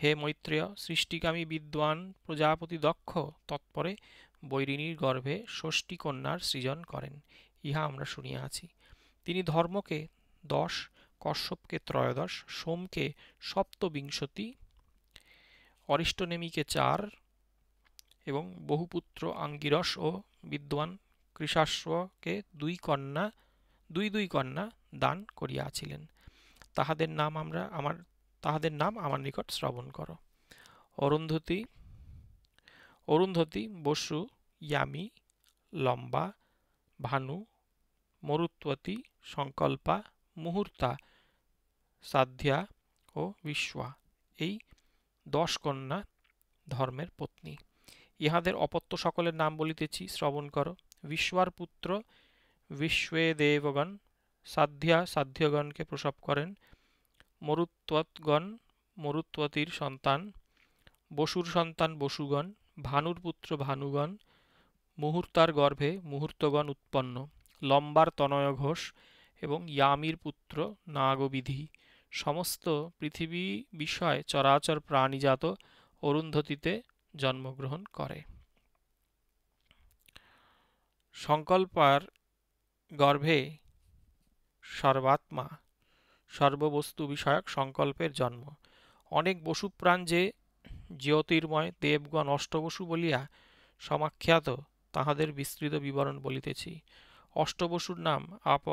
হে মৈত্রেয় সৃষ্টিকামী বিদ্বান প্রজাপতি দক্ষ তৎপরে বৈরিণীর গর্ভে ষষ্ঠী কন্যার সৃজন করেন ইহা আমরা শুনিয়া আছি তিনি ধর্মকে দশ কশ্যপকে ত্রয়োদশ সোমকে সপ্তবিংশতি অরিষ্টনেমিকে চার এবং বহুপুত্র আঙ্গিরস ও বিদ্বান কৃষাশ্বকে দুই কন্যা দুই দুই কন্যা দান করিয়াছিলেন তাহাদের নাম আমরা আমার তাহাদের নাম আমার নিকট শ্রবণ কর অরুন্ধতী অরুন্ধতী বসু ইয়ামি লম্বা ভানু মরুত্বতী সংকল্পা মুহূর্তা সাধ্যা ও বিশ্বা এই দশ কন্যা ধর্মের পত্নী ইহাদের অপত্য সকলের নাম বলিতেছি শ্রবণ কর বিশ্বার পুত্র বিশ্বে দেবগণ সাধ্যা সাধ্যগণকে প্রসব করেন মরুত্বগণ মরুত্বতীর সন্তান বসুর সন্তান বসুগণ ভানুর পুত্র ভানুগণ মুহূর্তার গর্ভে মুহূর্তগণ উৎপন্ন লম্বার তনয় ঘোষ এবং ইয়ামির পুত্র নাগবিধি সমস্ত পৃথিবী বিষয় চরাচর প্রাণীজাত অরুন্ধতিতে জন্মগ্রহণ করে সংকল্পার গর্ভে সর্বাত্মা সর্ববস্তু বিষয়ক সংকল্পের জন্ম অনেক বসুপ্রাণ যে জ্যোতির্ময় দেবগণ অষ্টবসু বলিয়া সমাখ্যাত তাহাদের বিস্তৃত বিবরণ বলিতেছি অষ্টবসুর নাম আপ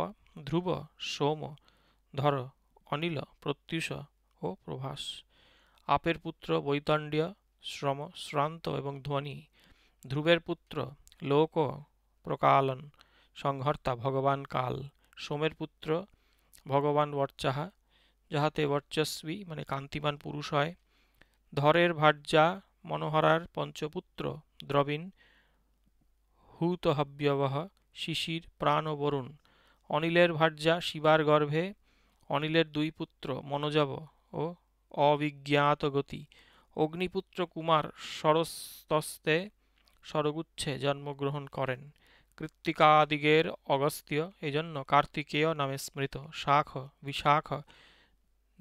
ধ্রুব সোম ধর অনিল প্রত্যুষ ও প্রভাস আপের পুত্র বৈতণ্ড্য শ্রম শ্রান্ত এবং ধ্বনি ধ্রুবের পুত্র লোক প্রকালন সংহর্তা ভগবান কাল সোমের পুত্র ভগবান বর্চাহা যাহাতে বর্চস্বী মানে কান্তিমান পুরুষ হয় ধরের ভাট্যা মনোহরার পঞ্চপুত্র দ্রবীণ হুতহব্যবহ শিশির প্রাণ ও বরুণ অনিলের ভাট্যা শিবার গর্ভে অনিলের দুই পুত্র মনোজাব ও অবিজ্ঞাতগতি অগ্নিপুত্র কুমার সরস্তস্তে সরগুচ্ছে জন্মগ্রহণ করেন কৃত্তিকাদিগের অগস্ত্য এজন্য কার্তিকেয় নামে স্মৃত শাখ বিশাখ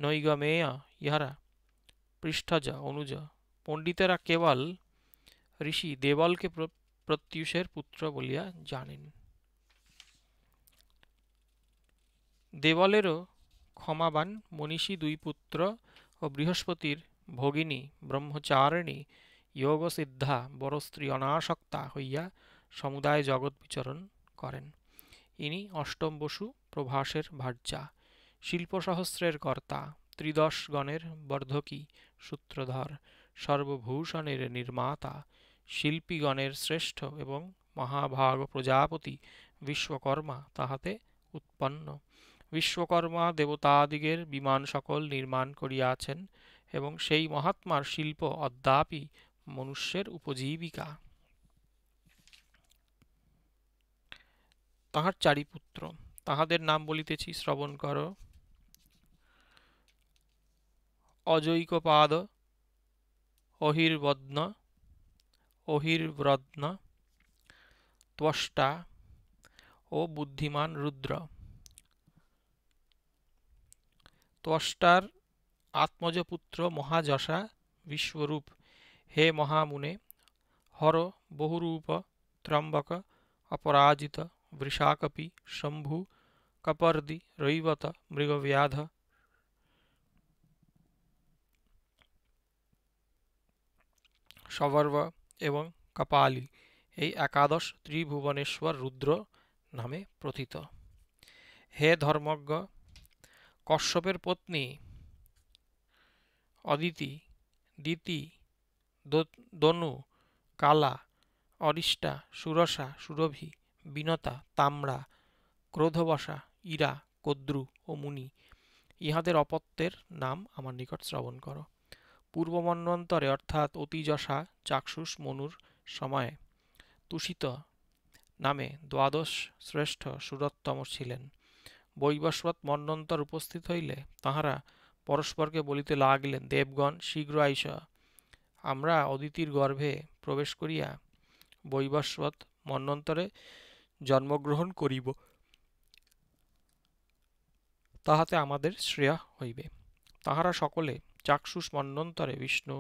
নৈগমেয় ইহারা পৃষ্ঠজ অনুজ পণ্ডিতেরা কেবল ঋষি দেবলকে প্রত্যুষের পুত্র বলিয়া জানেন দেবলেরও ক্ষমাবান মনীষী দুই পুত্র ও বৃহস্পতির ভগিনী ব্রহ্মচারিণী যোগসিদ্ধা বড় স্ত্রী অনাসক্তা হইয়া সমুদায় জগৎ বিচরণ করেন ইনি অষ্টম বসু প্রভাসের ভার্যা শিল্পসহস্রের কর্তা ত্রিদশগণের বর্ধকী সূত্রধর সর্বভূষণের নির্মাতা শিল্পীগণের শ্রেষ্ঠ এবং মহাভাগ প্রজাপতি বিশ্বকর্মা তাহাতে উৎপন্ন বিশ্বকর্মা দেবতাদিগের বিমান সকল নির্মাণ করিয়াছেন এবং সেই মহাত্মার শিল্প অদ্যাপি মনুষ্যের উপজীবিকা তাহার চারি পুত্র তাহাদের নাম বলিতেছি শ্রবণ কর অজৈকপাদ অহির্বদ্ন অহির্ব্রদ্ন ত্বষ্টা ও বুদ্ধিমান রুদ্র ত্বষ্টার আত্মজপুত্র মহাযশা বিশ্বরূপ হে মহামুনে হর বহুরূপ ত্রম্বক অপরাজিত বৃষাকপি শম্ভু কপর্দি রৈবত মৃগব্যাধ সবর্ব এবং কপালি এই একাদশ ত্রিভুবনেশ্বর রুদ্র নামে প্রথিত হে ধর্মজ্ঞ কশ্যপের পত্নী অদিতি দিতি দনু কালা অরিষ্টা সুরসা সুরভি বিনতা তাম্রা ক্রোধবসা ইরা কদ্রু ও মুনি ইহাদের অপত্যের নাম আমার নিকট শ্রবণ করো পূর্বমন্বন্তরে অর্থাৎ অতিযশা চাক্ষুষ মনুর সময়ে তুষিত নামে দ্বাদশ শ্রেষ্ঠ সুরত্তম ছিলেন বৈবস্বত মন্নন্তর উপস্থিত হইলে তাহারা পরস্পরকে বলিতে লাগিলেন দেবগণ শীঘ্র আইস আমরা অদিতির গর্ভে প্রবেশ করিয়া বৈবস্বত মন্বন্তরে জন্মগ্রহণ করিব তাহাতে আমাদের শ্রেয়া হইবে তাহারা সকলে চাক্ষুষ মন্নন্তরে বিষ্ণু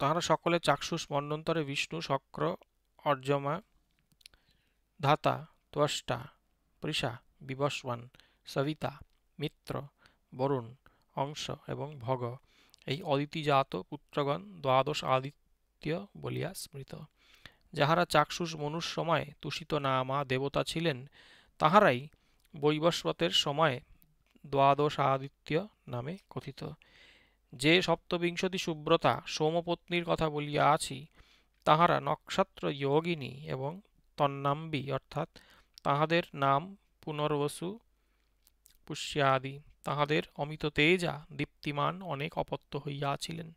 তাহারা সকলে চাক্ষুষ মন্নন্তরে বিষ্ণু শক্র অর্জমা ধাতা ত্বষ্টা পৃষা বিবস্বান সবিতা মিত্র বরুণ অংশ এবং ভগ এই অদিতিজাত পুত্রগণ দ্বাদশ আদিত্য বলিয়া স্মৃত যাহারা চাক্ষুষ মনুষ সময় তুষিত নামা দেবতা ছিলেন তাহারাই বৈবস্বতের সময় আদিত্য নামে কথিত যে সপ্তবিংশতি সুব্রতা সোমপত্নীর কথা বলিয়া আছি তাহারা নক্ষত্র যোগিনী এবং তন্নাম্বি অর্থাৎ তাহাদের নাম পুনর্বসু পুষ্যাদি তাহাদের অমিত তেজা দীপ্তিমান অনেক অপত্য হইয়াছিলেন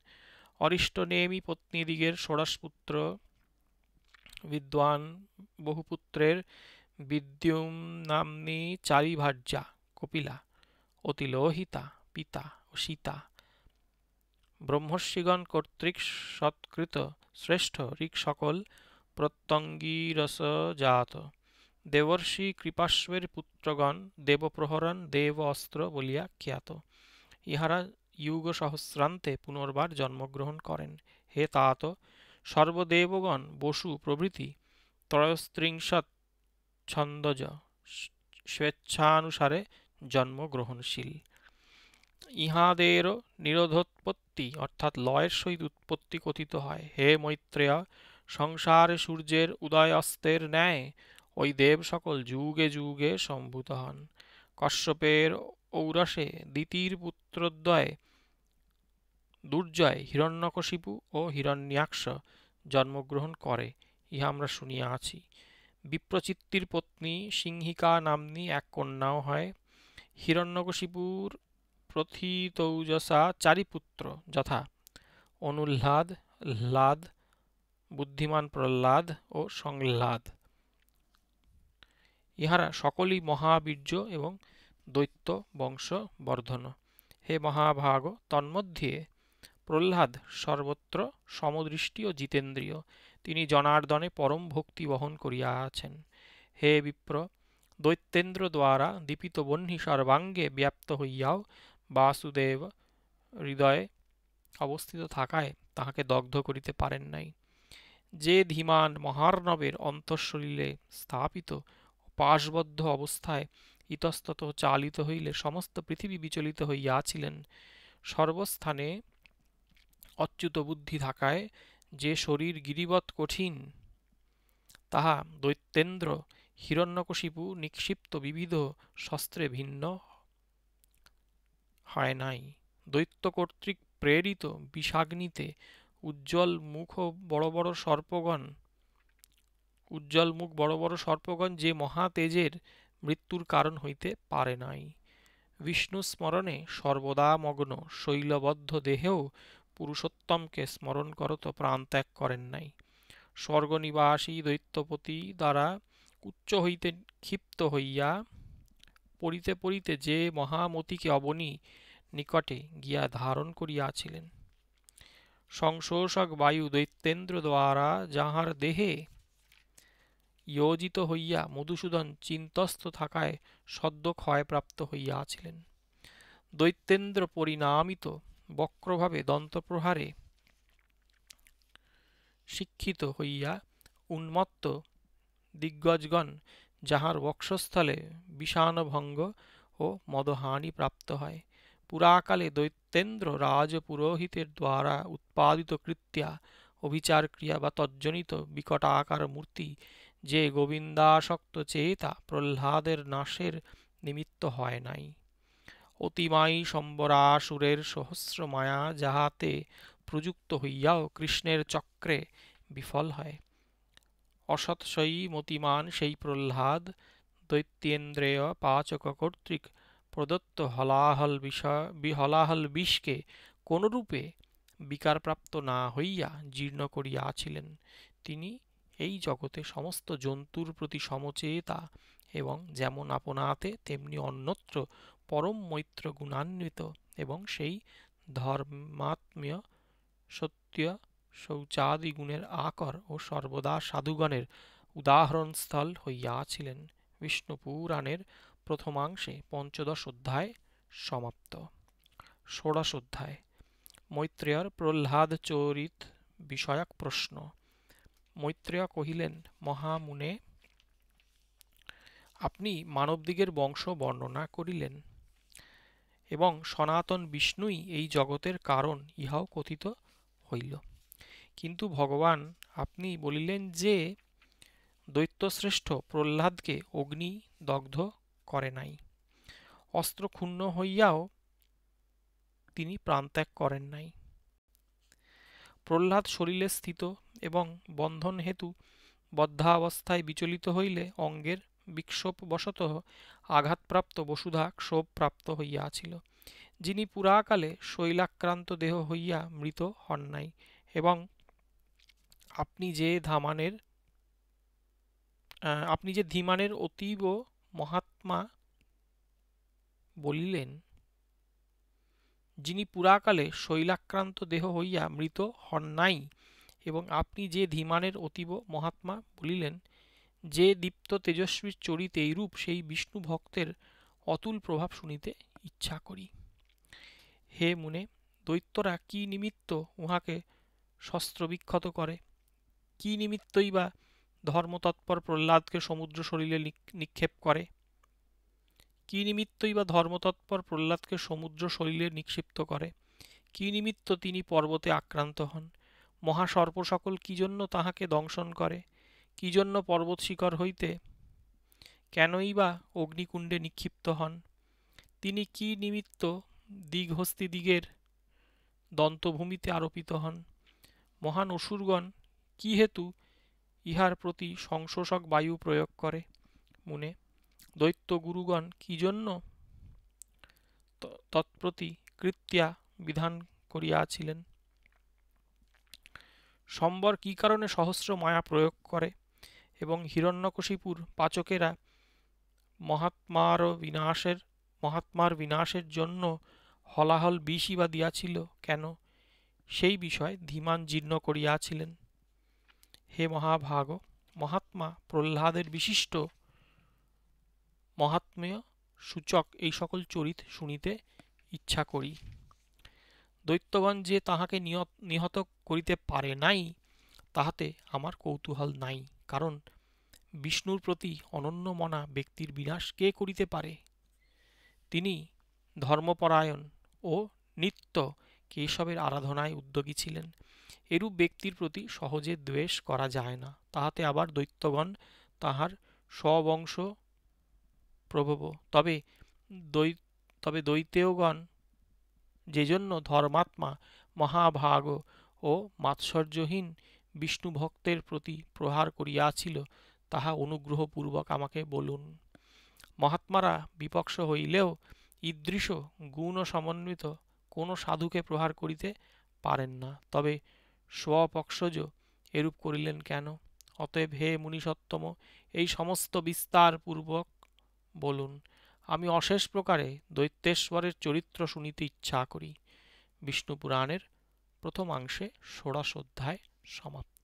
অরিষ্টনেমী পত্নীদিগের ষোড়শপুত্র বিদ্বান বহুপুত্রের বিদ্যুম নাম্নী চারিভার্যা কপিলা অতিলোহিতা পিতা ও সীতা ব্রহ্মর্ষিগণ কর্তৃক সৎকৃত শ্রেষ্ঠ ঋক সকল প্রত্যঙ্গিরসজাত দেবর্ষি কৃপাশ্বের পুত্রগণ দেবপ্রহরণ দেব অস্ত্র বলিয়া খ্যাত ইহারা যুগ সহস্রান্তে পুনর্বার জন্মগ্রহণ করেন হে তাত সর্বদেবগণ বসু প্রভৃতি ত্রয়স্ত্রিংশত ছন্দজ স্বেচ্ছানুসারে জন্মগ্রহণশীল ইহাদেরও নিরোধোৎপত্তি অর্থাৎ লয়ের সহিত উৎপত্তি কথিত হয় হে মৈত্রেয়া সংসার সূর্যের উদয় অস্তের ন্যায় ওই দেব সকল যুগে যুগে সম্ভূত হন কশ্যপের ঔরসে দ্বিতীর পুত্রদ্বয় দুর্জয় হিরণ্যকশিপু ও হিরণ্যাক্ষ জন্মগ্রহণ করে ইহা আমরা শুনিয়া আছি বিপ্রচিত্তির পত্নী সিংহিকা নাম্নী এক কন্যাও হয় হিরণ্যকশিপুর প্রথিতৌজসা চারি পুত্র যথা অনুল্লাদ হ্লাদ বুদ্ধিমান প্রহ্লাদ ও সংহ্লাদ ইহারা সকলই মহাবীর্য এবং দৈত্য বংশ বর্ধন হে মহাভাগ তন্মধ্যে প্রহ্লাদ সর্বত্র সমদৃষ্টি ও জিতেন্দ্রীয় তিনি জনার্দনে পরম ভক্তি বহন করিয়া আছেন হে বিপ্র দৈত্যেন্দ্র দ্বারা দীপিত বহ্নি সর্বাঙ্গে ব্যাপ্ত হইয়াও বাসুদেব হৃদয়ে অবস্থিত থাকায় তাহাকে দগ্ধ করিতে পারেন নাই যে ধীমান মহার্ণবের অন্তঃশরীরে স্থাপিত পাশবদ্ধ অবস্থায় ইতস্তত চালিত হইলে সমস্ত পৃথিবী বিচলিত হইয়াছিলেন সর্বস্থানে অচ্যুত বুদ্ধি থাকায় যে শরীর গিরিবৎ কঠিন তাহা দৈত্যেন্দ্র হিরণ্যকশিপু নিক্ষিপ্ত বিবিধ শস্ত্রে ভিন্ন হয় নাই দৈত্য কর্তৃক প্রেরিত বিষাগ্নিতে উজ্জ্বল মুখ ও বড় বড় সর্পগণ উজ্জ্বল মুখ বড় বড় সর্পগণ যে মহা তেজের মৃত্যুর কারণ হইতে পারে নাই বিষ্ণু স্মরণে সর্বদা মগ্ন শৈলবদ্ধ দেহেও পুরুষোত্তমকে স্মরণ করত প্রাণ ত্যাগ করেন নাই স্বর্গনিবাসী দৈত্যপতি দ্বারা উচ্চ হইতে ক্ষিপ্ত হইয়া পড়িতে পড়িতে যে মহামতিকে অবনী নিকটে গিয়া ধারণ করিয়াছিলেন সংশোষক বায়ু দৈত্যেন্দ্র দ্বারা যাহার দেহে ইয়োজিত হইয়া মধুসূদন চিন্তস্থ থাকায় সদ্য ক্ষয়প্রাপ্ত হইয়াছিলেন দৈত্যেন্দ্র পরিণামিত বক্রভাবে দন্তপ্রহারে শিক্ষিত হইয়া উন্মত্ত দিগ্গজগণ যাহার বক্ষস্থলে বিষাণভঙ্গ ও মদহানি প্রাপ্ত হয় পুরাকালে দৈত্যেন্দ্র রাজপুরোহিতের দ্বারা উৎপাদিত কৃত্যা অভিচার ক্রিয়া বা তজ্জনিত বিকটাকার মূর্তি যে গোবিন্দাসক্ত চেতা প্রহ্লাদের নাশের নিমিত্ত হয় নাই অতিমাই সম্বরাসুরের সহস্র মায়া যাহাতে প্রযুক্ত হইয়াও কৃষ্ণের চক্রে বিফল হয় অসৎসয়ী মতিমান সেই প্রহ্লাদ দৈত্যেন্দ্রেয় পাচক কর্তৃক প্রদত্ত হলাহল বিষয় হলাহল বিষকে কোনরূপে বিকারপ্রাপ্ত না হইয়া জীর্ণ করিয়াছিলেন তিনি এই জগতে সমস্ত জন্তুর প্রতি সমচেতা এবং যেমন আপনাতে তেমনি অন্যত্র পরম মৈত্র গুণান্বিত এবং সেই ধর্মাত্মীয় সত্য শৌচাদি গুণের আকর ও সর্বদা সাধুগণের উদাহরণস্থল হইয়াছিলেন বিষ্ণু পুরাণের প্রথমাংশে পঞ্চদশ অধ্যায় সমাপ্ত ষোড়শ অধ্যায় মৈত্রেয়ার প্রহ্লাদ চরিত বিষয়ক প্রশ্ন মৈত্রেয়া কহিলেন মহামুনে আপনি মানবদিগের বংশ বর্ণনা করিলেন এবং সনাতন বিষ্ণুই এই জগতের কারণ ইহাও কথিত হইল কিন্তু ভগবান আপনি বলিলেন যে দৈত্যশ্রেষ্ঠ প্রহ্লাদকে অগ্নি দগ্ধ করে নাই অস্ত্র ক্ষুণ্ণ হইয়াও তিনি প্রাণত্যাগ করেন নাই প্রহ্লাদ শরীরে স্থিত এবং বন্ধন হেতু বদ্ধাবস্থায় বিচলিত হইলে অঙ্গের বিক্ষোভবশত আঘাতপ্রাপ্ত বসুধা ক্ষোভপ্রাপ্ত হইয়াছিল যিনি পুরাকালে শৈলাক্রান্ত দেহ হইয়া মৃত হন নাই এবং আপনি যে ধামানের আপনি যে ধীমানের অতীব মহাত মহাত্মা বলিলেন যিনি পুরাকালে শৈলাক্রান্ত দেহ হইয়া মৃত হন নাই এবং আপনি যে ধীমানের অতীব মহাত্মা বলিলেন যে দীপ্ত তেজস্বী চরিতে এইরূপ সেই বিষ্ণু ভক্তের অতুল প্রভাব শুনিতে ইচ্ছা করি হে মুনে দৈত্যরা কি নিমিত্ত উহাকে শস্ত্রবিক্ষত করে কি নিমিত্তই বা ধর্মতৎপর প্রহ্লাদকে সমুদ্র শরীরে নিক্ষেপ করে কি নিমিত্তই বা ধর্মতৎপর প্রহ্লাদকে সমুদ্র শৈলে নিক্ষিপ্ত করে কি নিমিত্ত তিনি পর্বতে আক্রান্ত হন মহাসর্প সকল কি জন্য তাহাকে দংশন করে কি জন্য পর্বত শিখর হইতে কেনই বা অগ্নিকুণ্ডে নিক্ষিপ্ত হন তিনি কি নিমিত্ত দিঘহস্তি দিগের দন্তভূমিতে আরোপিত হন মহান অসুরগণ কি হেতু ইহার প্রতি সংশোষক বায়ু প্রয়োগ করে মুনে দৈত্য গুরুগণ কি জন্য তৎপ্রতি কৃত্যা বিধান করিয়াছিলেন সম্বর কি কারণে সহস্র মায়া প্রয়োগ করে এবং হিরণ্যকশিপুর পাচকেরা মহাত্মার বিনাশের মহাত্মার বিনাশের জন্য হলাহল বিষই বা দিয়াছিল কেন সেই বিষয়ে ধীমান জীর্ণ করিয়াছিলেন হে মহাভাগ মহাত্মা প্রহ্লাদের বিশিষ্ট মহাত্ম্য সূচক এই সকল চরিত শুনিতে ইচ্ছা করি দৈত্যগণ যে তাহাকে নিহত করিতে পারে নাই তাহাতে আমার কৌতূহল নাই কারণ বিষ্ণুর প্রতি অনন্য মনা ব্যক্তির বিনাশ কে করিতে পারে তিনি ধর্মপরায়ণ ও নিত্য কেশবের আরাধনায় উদ্যোগী ছিলেন এরূপ ব্যক্তির প্রতি সহজে দ্বেষ করা যায় না তাহাতে আবার দৈত্যগণ তাহার স্ববংশ প্রভব তবে দ্বৈ তবে দৈতেয়গণ যে জন্য ধর্মাত্মা মহাভাগ ও মাৎসর্যহীন বিষ্ণু ভক্তের প্রতি প্রহার করিয়াছিল তাহা অনুগ্রহপূর্বক আমাকে বলুন মহাত্মারা বিপক্ষ হইলেও ইদৃশ গুণ সমন্বিত কোনো সাধুকে প্রহার করিতে পারেন না তবে স্বপক্ষজ এরূপ করিলেন কেন অতএব হে মুনিসত্তম এই সমস্ত বিস্তার পূর্বক বলুন আমি অশেষ প্রকারে দৈত্যেশ্বরের চরিত্র শুনিতে ইচ্ছা করি বিষ্ণু পুরাণের প্রথমাংশে ষোড়শ অধ্যায় সমাপ্ত